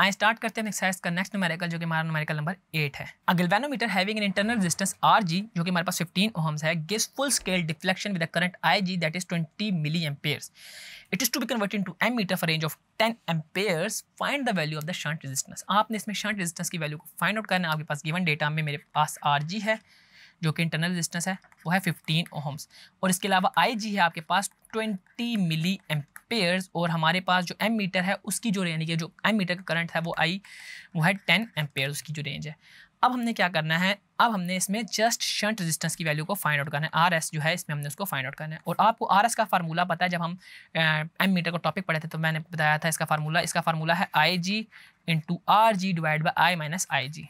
I start करते हैं exercise का नेक्स्ट नुमेरिकल जो कि हमारा नुमेरिकल नंबर एट है a galvanometer having an internal resistance R G जो कि हमारे पास 15 ओहम्स है gives full scale deflection with a current I G that is 20 milliamperes it is to be converted to ammeter for range of 10 amperes find the value of the shunt resistance आपने इसमें shunt resistance की value को find out करना है आपके पास given data में मेरे पास R G है जो कि इंटरनल रेजिस्टेंस है वो है 15 ओहम्स और इसके अलावा आई जी है आपके पास 20 मिली एम्पेयर एम्पेयर्स और हमारे पास जो एम मीटर है उसकी जो यानी कि जो एम मीटर का करंट है वो आई वो है टेन एम्पेयर उसकी जो रेंज है अब हमने क्या करना है अब हमने इसमें जस्ट शंट रेजिस्टेंस की वैल्यू को फाइंड आउट करना है आर एस जो है इसमें हमने उसको फाइंड आउट करना है और आपको आर एस का फार्मूला पता है जब हम एम मीटर का टॉपिक पढ़े थे तो मैंने बताया था इसका फार्मूला इसका फार्मूला है I G into R G divide by I minus I G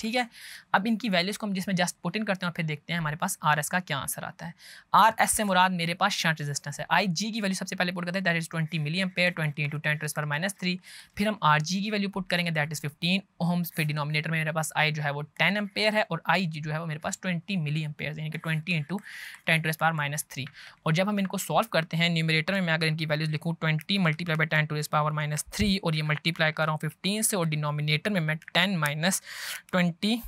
ठीक है अब इनकी वैल्यूज़ को हम जिसमें जस्ट पुट इन करते हैं और फिर देखते हैं हमारे पास आर एस का क्या आंसर आता है आर एस से मुराद मेरे पास शंट रेजिस्टेंस है आई जी की वैल्यू सबसे पहले पुट करते हैं that is twenty milliampere twenty into ten raise power minus three फिर हम आर जी की वैल्यू पुट करेंगे दैट इज़ फिफ्टीन ओम्स फिर डिनोमिनेटर में मेरे पास आई जो है वो टेन एम पेयर है और आई जी जो है वो मेरे पास ट्वेंटी मिलियन पेयर यानी कि twenty into ten to power minus three और जब हम इनको सॉल्व करते हैं न्यूमिनेटर में मैं अगर इनकी वैल्यूज़ लिखूँ twenty multiply by ten to power minus three और ये मल्टीप्लाई कर रहा हूँ फिफ्टीन से और डिनोमिनेटर में मैं ten minus twenty twenty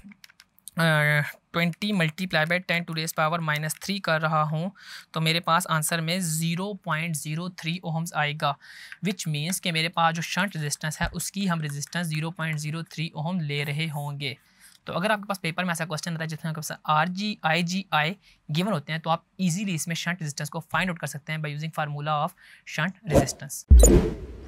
twenty multiply by ten to raise power minus three कर रहा हूँ तो मेरे पास आंसर में zero point zero three ohms आएगा विच मीन्स कि मेरे पास जो शंट रेजिस्टेंस है उसकी हम resistance zero point zero three ohm ले रहे होंगे तो अगर आपके पास पेपर में ऐसा क्वेश्चन आता है जिसमें आपके पास R G I ji I given होते हैं तो आप ईजीली इसमें शंट रेजिस्टेंस को फाइंड आउट कर सकते हैं by using formula of shunt resistance